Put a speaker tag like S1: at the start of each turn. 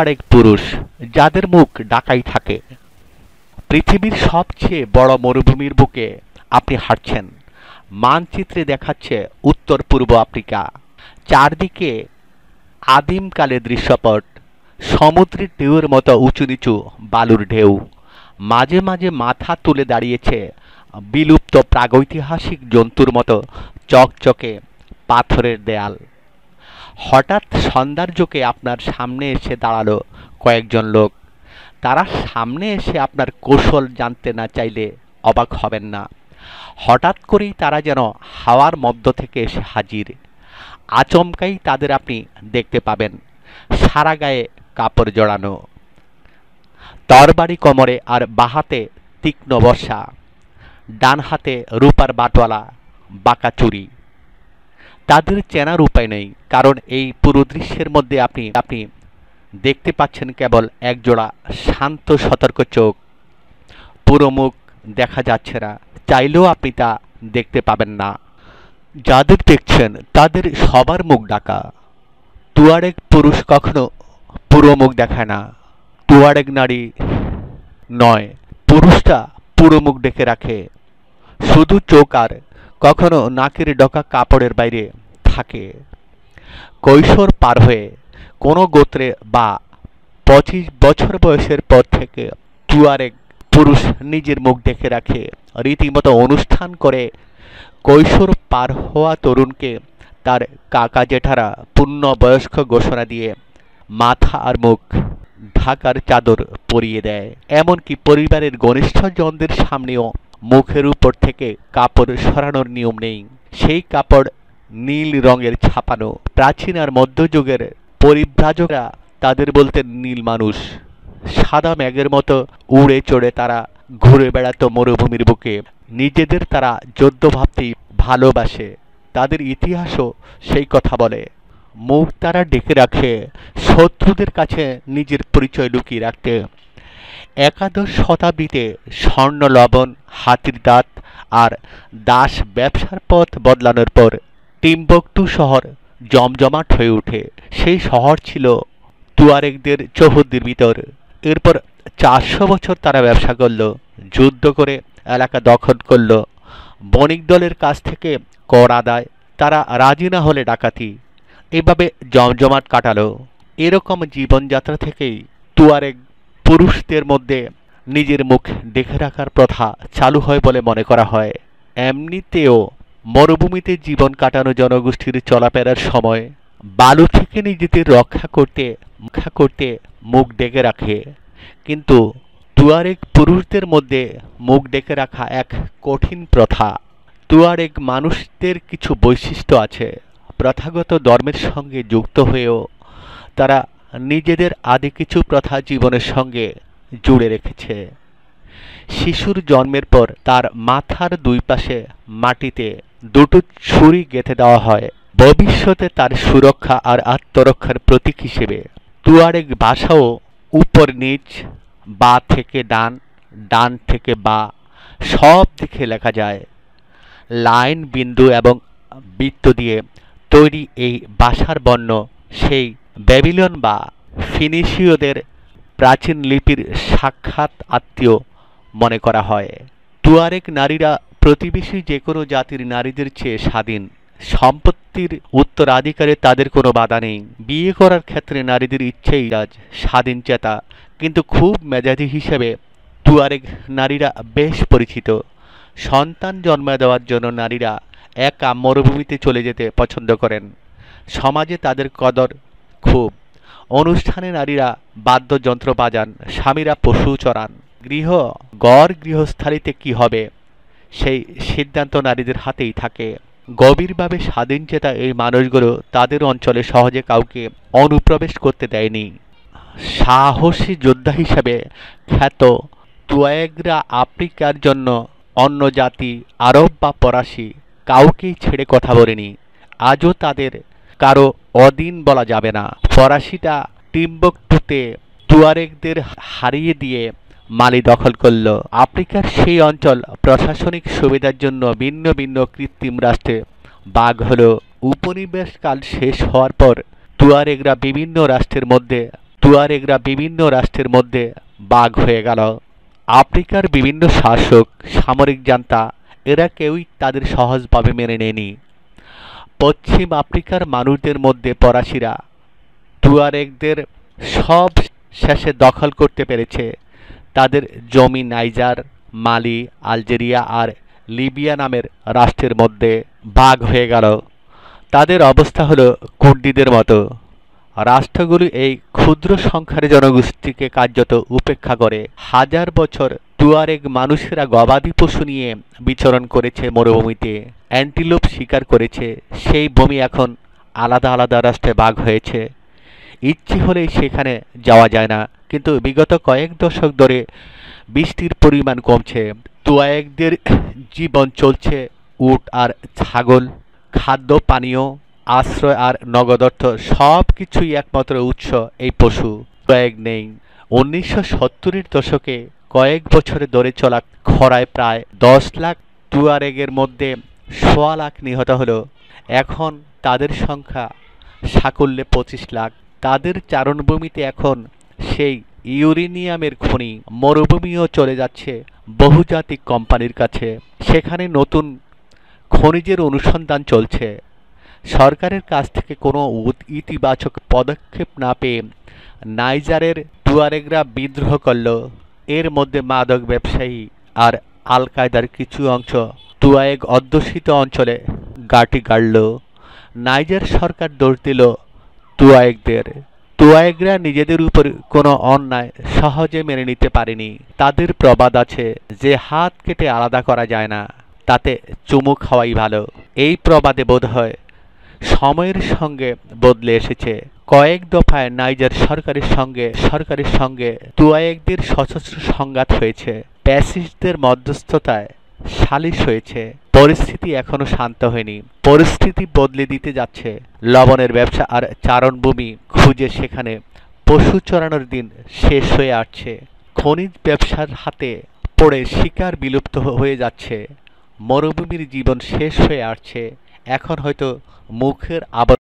S1: আরেক পুরুষ যাদের মুখ ডাকাই থাকে পৃথিবীর সবচেয়ে বড় মরুভূমির বুকে আপনি হাঁটছেন মানচিত্রে দেখাচ্ছে উত্তর পূর্ব আফ্রিকা চারদিকে আদিমকালে দৃশ্যপট সমুদ্রের ঢেউয়ের মতো উঁচু নিচু বালুর ঢেউ মাঝে মাঝে মাথা তুলে দাঁড়িয়েছে বিলুপ্ত প্রাগৈতিহাসিক জন্তুর মতো চকচকে পাথরের দেয়াল হঠাৎ সৌন্দর্যকে আপনার সামনে এসে দাঁড়ালো কয়েকজন লোক তারা সামনে এসে আপনার কৌশল জানতে না চাইলে অবাক হবেন না হঠাৎ করেই তারা যেন হাওয়ার মধ্য থেকে এসে হাজির আচমকাই তাদের আপনি দেখতে পাবেন সারা গায়ে কাপড় জড়ানো তরবারি কোমরে আর বাহাতে তীক্ষ্ণ বর্ষা ডান হাতে রূপার বাটওয়ালা বাঁকা চুরি তাদের চেনার উপায় নেই কারণ এই পুরো দৃশ্যের মধ্যে আপনি আপনি দেখতে পাচ্ছেন কেবল একজোড়া শান্ত সতর্ক চোখ পুরো মুখ দেখা যাচ্ছে না চাইলেও আপনি তা দেখতে পাবেন না যাদের দেখছেন তাদের সবার মুখ ডাকা তুয়ারেক পুরুষ কখনো পুরো মুখ দেখায় না তুয়ারেক নারী নয় পুরুষটা পুরো মুখ ডেকে রাখে শুধু চোখ আর কখনো নাকের ডকা কাপড়ের বাইরে থাকে কৈশোর পার হয়ে কোনো গোত্রে বা পঁচিশ বছর বয়সের পর থেকে তুয়ারে পুরুষ নিজের মুখ দেখে রাখে রীতিমতো অনুষ্ঠান করে কৈশোর পার হওয়া তরুণকে তার কাকা জেঠারা পূর্ণ বয়স্ক ঘোষণা দিয়ে মাথা আর মুখ ঢাকার চাদর পরিয়ে দেয় এমনকি পরিবারের ঘনিষ্ঠজনদের সামনেও মুখের উপর থেকে কাপড় সরানোর নিয়ম নেই সেই কাপড় নীল রঙের ছাপানো প্রাচীন আর মধ্যযুগের পরিভ্রাজকরা তাদের বলতেন নীল মানুষ সাদা ম্যাগের মতো উড়ে চড়ে তারা ঘুরে বেড়াতো মরুভূমির বুকে নিজেদের তারা যোদ্ধ ভাবতেই ভালোবাসে তাদের ইতিহাসও সেই কথা বলে মুখ তারা ডেকে রাখে শত্রুদের কাছে নিজের পরিচয় লুকিয়ে রাখতে একাদশ শতাব্দীতে স্বর্ণ লবণ হাতির দাঁত আর দাস ব্যবসার পথ বদলানোর পর টিম্বকটু শহর জমজমাট হয়ে ওঠে সেই শহর ছিল তুয়ারেকদের চৌহদ্দির ভিতর এরপর চারশো বছর তারা ব্যবসা করল যুদ্ধ করে এলাকা দখল করল বণিক দলের কাছ থেকে কর আদায় তারা রাজি না হলে ডাকাতি এভাবে জমজমাট কাটালো এরকম জীবনযাত্রা থেকেই তুয়ারেক পুরুষদের মধ্যে নিজের মুখ দেখে রাখার প্রথা চালু হয় বলে মনে করা হয় এমনিতেও মরুভূমিতে জীবন কাটানো জনগোষ্ঠীর চলাফেরার সময় বালু থেকে নিজেদের রক্ষা করতে রক্ষা করতে মুখ ডেকে রাখে কিন্তু তুয়ারেক পুরুষদের মধ্যে মুখ ডেকে রাখা এক কঠিন প্রথা তুয়ারেক মানুষদের কিছু বৈশিষ্ট্য আছে প্রথাগত ধর্মের সঙ্গে যুক্ত হয়েও তারা নিজেদের আদি কিছু প্রথা জীবনের সঙ্গে জুড়ে রেখেছে শিশুর জন্মের পর তার মাথার দুই পাশে মাটিতে দুটো ছুরি গেঁথে দেওয়া হয় ভবিষ্যতে তার সুরক্ষা আর আত্মরক্ষার প্রতীক হিসেবে তুয়ারেক বাসাও উপর নিচ বা থেকে ডান ডান থেকে বা সব দিকে লেখা যায় লাইন বিন্দু এবং বৃত্ত দিয়ে তৈরি এই বাসার বর্ণ সেই ব্যাবিলন বা ফিনিশীয়দের প্রাচীন লিপির সাক্ষাৎ আত্মীয় মনে করা হয় তুয়ারেক নারীরা প্রতিবেশী যে কোনো জাতির নারীদের চেয়ে স্বাধীন সম্পত্তির উত্তরাধিকারে তাদের কোনো বাধা নেই বিয়ে করার ক্ষেত্রে নারীদের ইচ্ছেই আজ স্বাধীন চেতা কিন্তু খুব মেজাজি হিসেবে তুয়ারেক নারীরা বেশ পরিচিত সন্তান জন্ম দেওয়ার জন্য নারীরা একা মরুভূমিতে চলে যেতে পছন্দ করেন সমাজে তাদের কদর ক্ষোভ অনুষ্ঠানে নারীরা বাদ্যযন্ত্র বাজান স্বামীরা পশু চরান গৃহ গড় গৃহস্থালিতে কি হবে সেই সিদ্ধান্ত নারীদের হাতেই থাকে গভীরভাবে স্বাধীন চেতা এই মানুষগুলো তাদের অঞ্চলে সহজে কাউকে অনুপ্রবেশ করতে দেয়নি সাহসী যোদ্ধা হিসেবে খ্যাত তুয়েগরা আফ্রিকার জন্য অন্য জাতি আরব বা ফরাসি কাউকেই ছেড়ে কথা বলেনি আজও তাদের কারো অদিন বলা যাবে না টিম্বক টিম্বকটুতে তুয়ারেকদের হারিয়ে দিয়ে মালি দখল করল আফ্রিকার সেই অঞ্চল প্রশাসনিক সুবিধার জন্য ভিন্ন ভিন্ন কৃত্রিম রাষ্ট্রে বাঘ হল উপনিবেশকাল শেষ হওয়ার পর তুয়ারেগরা বিভিন্ন রাষ্ট্রের মধ্যে তুয়ারেগরা বিভিন্ন রাষ্ট্রের মধ্যে বাঘ হয়ে গেল আফ্রিকার বিভিন্ন শাসক সামরিক জান্তা এরা কেউই তাদের সহজভাবে মেনে নেয়নি পশ্চিম আফ্রিকার মানুষদের মধ্যে ফরাসিরা দুয়ারেকদের সব শেষে দখল করতে পেরেছে তাদের জমি নাইজার মালি আলজেরিয়া আর লিবিয়া নামের রাষ্ট্রের মধ্যে বাঘ হয়ে গেল তাদের অবস্থা হলো কুর্দিদের মতো রাষ্ট্রগুলি এই ক্ষুদ্র সংখ্যার জনগোষ্ঠীকে কার্যত উপেক্ষা করে হাজার বছর তুয়ারেগ মানুষেরা গবাদি পশু নিয়ে বিচরণ করেছে মরুভূমিতে অ্যান্টিলোপ শিকার করেছে সেই ভূমি এখন আলাদা আলাদা রাষ্ট্রে বাঘ হয়েছে ইচ্ছে হলেই সেখানে যাওয়া যায় না কিন্তু বিগত কয়েক দশক ধরে বৃষ্টির পরিমাণ কমছে তুয়ায়েকদের জীবন চলছে উট আর ছাগল খাদ্য পানীয় আশ্রয় আর নগদ অর্থ সব কিছুই একমাত্র উৎস এই পশু কয়েক নেই উনিশশো সত্তরের দশকে কয়েক বছরে ধরে চলা খরায় প্রায় দশ লাখ টুয়ারেগের মধ্যে সোয়া লাখ নিহত হলো এখন তাদের সংখ্যা সাকল্যে পঁচিশ লাখ তাদের চারণভূমিতে এখন সেই ইউরেনিয়ামের খনি মরুভূমিও চলে যাচ্ছে বহুজাতিক কোম্পানির কাছে সেখানে নতুন খনিজের অনুসন্ধান চলছে সরকারের কাছ থেকে কোনো ইতিবাচক পদক্ষেপ না পেয়ে নাইজারের তুয়ারেগরা বিদ্রোহ করল এর মধ্যে মাদক ব্যবসায়ী আর আল কায়দার কিছু অংশ তুয়ায়েগ অধ্যুষিত অঞ্চলে গাটি গাড়ল নাইজার সরকার দোষ দিল তুয়ায়েগদের তুয়ায়েগরা নিজেদের উপর কোনো অন্যায় সহজে মেনে নিতে পারেনি তাদের প্রবাদ আছে যে হাত কেটে আলাদা করা যায় না তাতে চুমু খাওয়াই ভালো এই প্রবাদে বোধ হয় সময়ের সঙ্গে বদলে এসেছে কয়েক দফায় নাইজার সরকারের সঙ্গে সরকারের সঙ্গে তুয়ায়েকদের সশস্ত্র সংঘাত হয়েছে প্যাসিস্টদের মধ্যস্থতায় সালিশ হয়েছে পরিস্থিতি এখনো শান্ত হয়নি পরিস্থিতি বদলে দিতে যাচ্ছে লবণের ব্যবসা আর চারণভূমি খুঁজে সেখানে পশু চড়ানোর দিন শেষ হয়ে আসছে খনিজ ব্যবসার হাতে পড়ে শিকার বিলুপ্ত হয়ে যাচ্ছে মরুভূমির জীবন শেষ হয়ে আসছে এখন হয়তো মুখের আবার